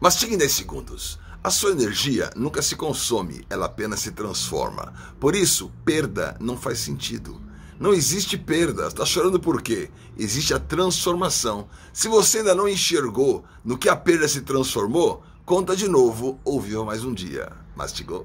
Mastigue 10 segundos. A sua energia nunca se consome, ela apenas se transforma. Por isso, perda não faz sentido. Não existe perda. Está chorando por quê? Existe a transformação. Se você ainda não enxergou no que a perda se transformou, conta de novo ou viva mais um dia. Mastigou?